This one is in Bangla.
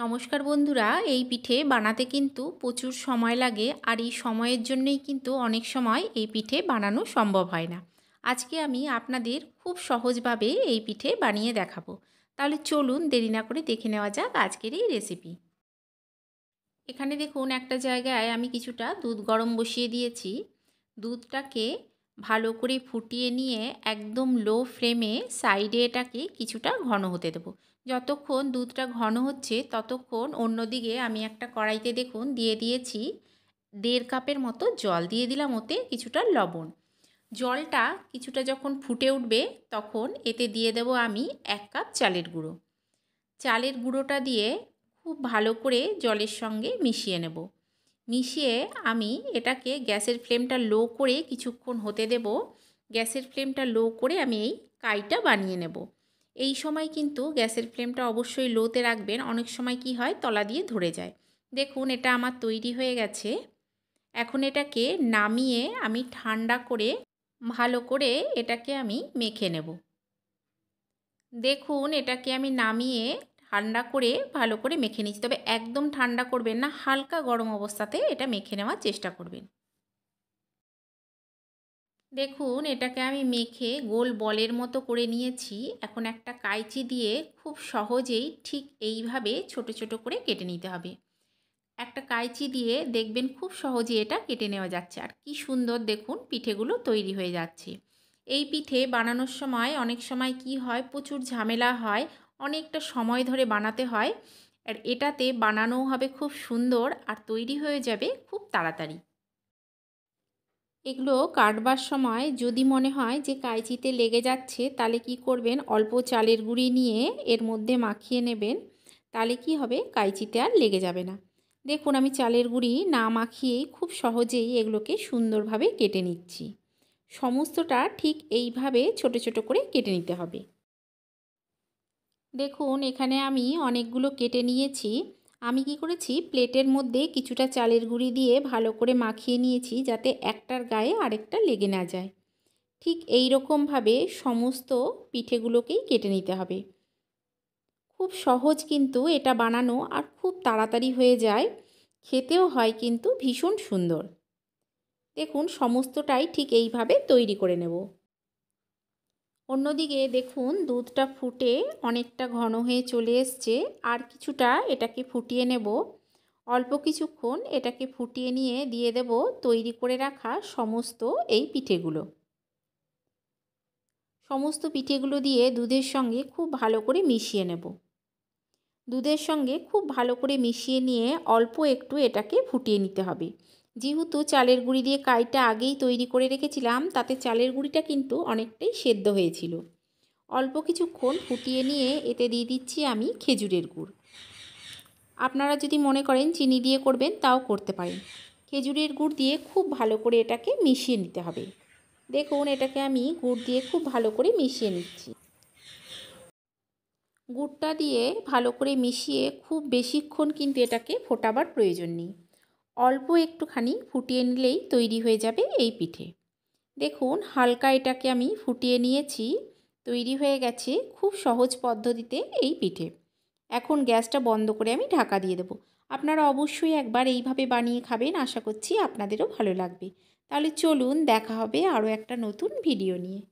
নমস্কার বন্ধুরা এই পিঠে বানাতে কিন্তু প্রচুর সময় লাগে আর এই সময়ের জন্যই কিন্তু অনেক সময় এই পিঠে বানানো সম্ভব হয় না আজকে আমি আপনাদের খুব সহজভাবে এই পিঠে বানিয়ে দেখাবো তাহলে চলুন দেরি না করে দেখে নেওয়া যাক আজকের এই রেসিপি এখানে দেখুন একটা জায়গায় আমি কিছুটা দুধ গরম বসিয়ে দিয়েছি দুধটাকে ভালো করে ফুটিয়ে নিয়ে একদম লো ফ্লেমে সাইডে এটাকে কিছুটা ঘন হতে দেবো যতক্ষণ দুধটা ঘন হচ্ছে ততক্ষণ অন্যদিকে আমি একটা কড়াইতে দেখুন দিয়ে দিয়েছি দেড় কাপের মতো জল দিয়ে দিলাম ওতে কিছুটা লবণ জলটা কিছুটা যখন ফুটে উঠবে তখন এতে দিয়ে দেব আমি এক কাপ চালের গুঁড়ো চালের গুঁড়োটা দিয়ে খুব ভালো করে জলের সঙ্গে মিশিয়ে নেবো মিশিয়ে আমি এটাকে গ্যাসের ফ্লেমটা লো করে কিছুক্ষণ হতে দেব গ্যাসের ফ্লেমটা লো করে আমি এই কাইটা বানিয়ে নেব এই সময় কিন্তু গ্যাসের ফ্লেমটা অবশ্যই লোতে রাখবেন অনেক সময় কি হয় তলা দিয়ে ধরে যায় দেখুন এটা আমার তৈরি হয়ে গেছে এখন এটাকে নামিয়ে আমি ঠান্ডা করে ভালো করে এটাকে আমি মেখে নেব দেখুন এটাকে আমি নামিয়ে ঠান্ডা করে ভালো করে মেখে নিচ্ছি তবে একদম ঠান্ডা করবেন না হালকা গরম অবস্থাতে এটা মেখে নেওয়ার চেষ্টা করবেন দেখুন এটাকে আমি মেখে গোল বলের মতো করে নিয়েছি এখন একটা কাইচি দিয়ে খুব সহজেই ঠিক এইভাবে ছোট ছোট করে কেটে নিতে হবে একটা কাইচি দিয়ে দেখবেন খুব সহজে এটা কেটে নেওয়া যাচ্ছে আর কি সুন্দর দেখুন পিঠেগুলো তৈরি হয়ে যাচ্ছে এই পিঠে বানানোর সময় অনেক সময় কি হয় প্রচুর ঝামেলা হয় অনেকটা সময় ধরে বানাতে হয় আর এটাতে বানানোও হবে খুব সুন্দর আর তৈরি হয়ে যাবে খুব তাড়াতাড়ি এগুলো কাটবার সময় যদি মনে হয় যে কাইচিতে লেগে যাচ্ছে তাহলে কি করবেন অল্প চালের গুঁড়ি নিয়ে এর মধ্যে মাখিয়ে নেবেন তাহলে কি হবে কাইচিতে আর লেগে যাবে না দেখুন আমি চালের গুঁড়ি না মাখিয়েই খুব সহজেই এগুলোকে সুন্দরভাবে কেটে নিচ্ছি সমস্তটা ঠিক এইভাবে ছোট ছোট করে কেটে নিতে হবে দেখুন এখানে আমি অনেকগুলো কেটে নিয়েছি আমি কি করেছি প্লেটের মধ্যে কিছুটা চালের গুঁড়ি দিয়ে ভালো করে মাখিয়ে নিয়েছি যাতে একটার গায়ে আরেকটা লেগে না যায় ঠিক এই রকমভাবে সমস্ত পিঠেগুলোকেই কেটে নিতে হবে খুব সহজ কিন্তু এটা বানানো আর খুব তাড়াতাড়ি হয়ে যায় খেতেও হয় কিন্তু ভীষণ সুন্দর দেখুন সমস্তটাই ঠিক এইভাবে তৈরি করে নেব অন্যদিকে দেখুন দুধটা ফুটে অনেকটা ঘন হয়ে চলে এসছে আর কিছুটা এটাকে ফুটিয়ে নেব অল্প কিছুক্ষণ এটাকে ফুটিয়ে নিয়ে দিয়ে দেব তৈরি করে রাখা সমস্ত এই পিঠেগুলো সমস্ত পিঠেগুলো দিয়ে দুধের সঙ্গে খুব ভালো করে মিশিয়ে নেব দুধের সঙ্গে খুব ভালো করে মিশিয়ে নিয়ে অল্প একটু এটাকে ফুটিয়ে নিতে হবে যেহেতু চালের গুঁড়ি দিয়ে কাইটা আগেই তৈরি করে রেখেছিলাম তাতে চালের গুঁড়িটা কিন্তু অনেকটাই সেদ্ধ হয়েছিল অল্প কিছুক্ষণ ফুটিয়ে নিয়ে এতে দিয়ে দিচ্ছি আমি খেজুরের গুড় আপনারা যদি মনে করেন চিনি দিয়ে করবেন তাও করতে পারেন খেজুরের গুড় দিয়ে খুব ভালো করে এটাকে মিশিয়ে নিতে হবে দেখুন এটাকে আমি গুড় দিয়ে খুব ভালো করে মিশিয়ে নিচ্ছি গুড়টা দিয়ে ভালো করে মিশিয়ে খুব বেশিক্ষণ কিন্তু এটাকে ফোটাবার প্রয়োজন নেই অল্প একটুখানি ফুটিয়ে নিলেই তৈরি হয়ে যাবে এই পিঠে দেখুন হালকা এটাকে আমি ফুটিয়ে নিয়েছি তৈরি হয়ে গেছে খুব সহজ পদ্ধতিতে এই পিঠে এখন গ্যাসটা বন্ধ করে আমি ঢাকা দিয়ে দেবো আপনারা অবশ্যই একবার এইভাবে বানিয়ে খাবেন আশা করছি আপনাদেরও ভালো লাগবে তাহলে চলুন দেখা হবে আরও একটা নতুন ভিডিও নিয়ে